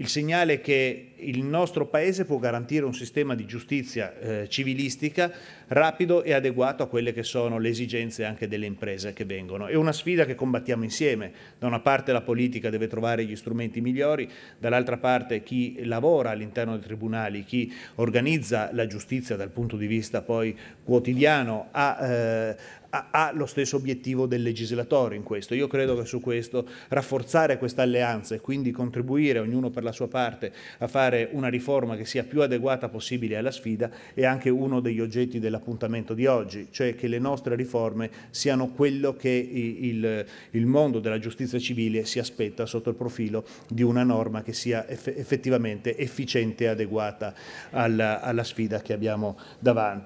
il segnale che il nostro Paese può garantire un sistema di giustizia eh, civilistica rapido e adeguato a quelle che sono le esigenze anche delle imprese che vengono. È una sfida che combattiamo insieme. Da una parte la politica deve trovare gli strumenti migliori, dall'altra parte chi lavora all'interno dei tribunali, chi organizza la giustizia dal punto di vista poi quotidiano ha, eh, ha lo stesso obiettivo del legislatore in questo. Io credo che su questo rafforzare questa alleanza e quindi contribuire ognuno per la sua parte a fare dare una riforma che sia più adeguata possibile alla sfida è anche uno degli oggetti dell'appuntamento di oggi, cioè che le nostre riforme siano quello che il, il mondo della giustizia civile si aspetta sotto il profilo di una norma che sia eff effettivamente efficiente e adeguata alla, alla sfida che abbiamo davanti.